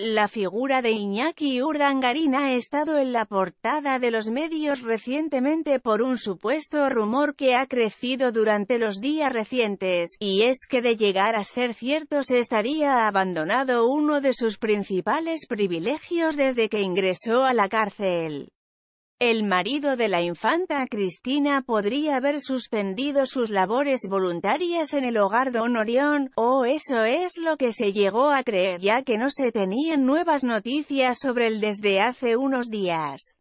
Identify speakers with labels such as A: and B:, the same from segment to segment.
A: La figura de Iñaki Urdangarín ha estado en la portada de los medios recientemente por un supuesto rumor que ha crecido durante los días recientes, y es que de llegar a ser cierto se estaría abandonado uno de sus principales privilegios desde que ingresó a la cárcel. El marido de la infanta Cristina podría haber suspendido sus labores voluntarias en el hogar Don Orión, o eso es lo que se llegó a creer ya que no se tenían nuevas noticias sobre él desde hace unos días.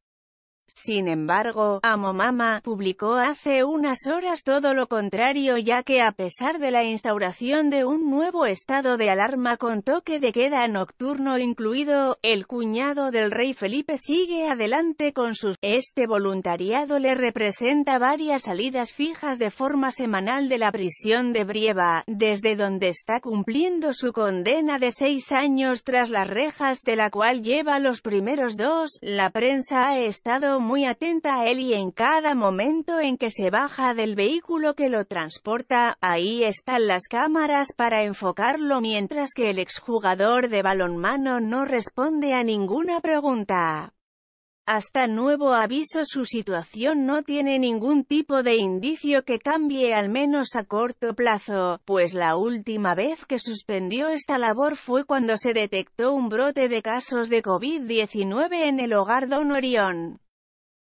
A: Sin embargo, Mama publicó hace unas horas todo lo contrario ya que a pesar de la instauración de un nuevo estado de alarma con toque de queda nocturno incluido, el cuñado del rey Felipe sigue adelante con sus... Este voluntariado le representa varias salidas fijas de forma semanal de la prisión de Brieva, desde donde está cumpliendo su condena de seis años tras las rejas de la cual lleva los primeros dos. La prensa ha estado muy atenta a él y en cada momento en que se baja del vehículo que lo transporta, ahí están las cámaras para enfocarlo mientras que el exjugador de balonmano no responde a ninguna pregunta. Hasta nuevo aviso su situación no tiene ningún tipo de indicio que cambie al menos a corto plazo, pues la última vez que suspendió esta labor fue cuando se detectó un brote de casos de COVID-19 en el hogar Don Orión.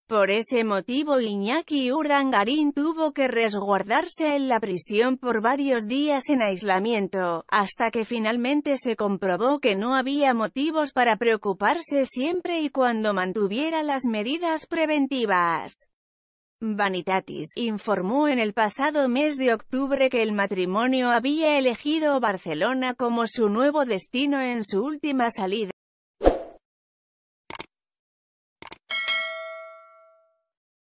A: Por ese motivo Iñaki Urdangarín tuvo que resguardarse en la prisión por varios días en aislamiento, hasta que finalmente se comprobó que no había motivos para preocuparse siempre y cuando mantuviera las medidas preventivas. Vanitatis informó en el pasado mes de octubre que el matrimonio había elegido Barcelona como su nuevo destino en su última salida.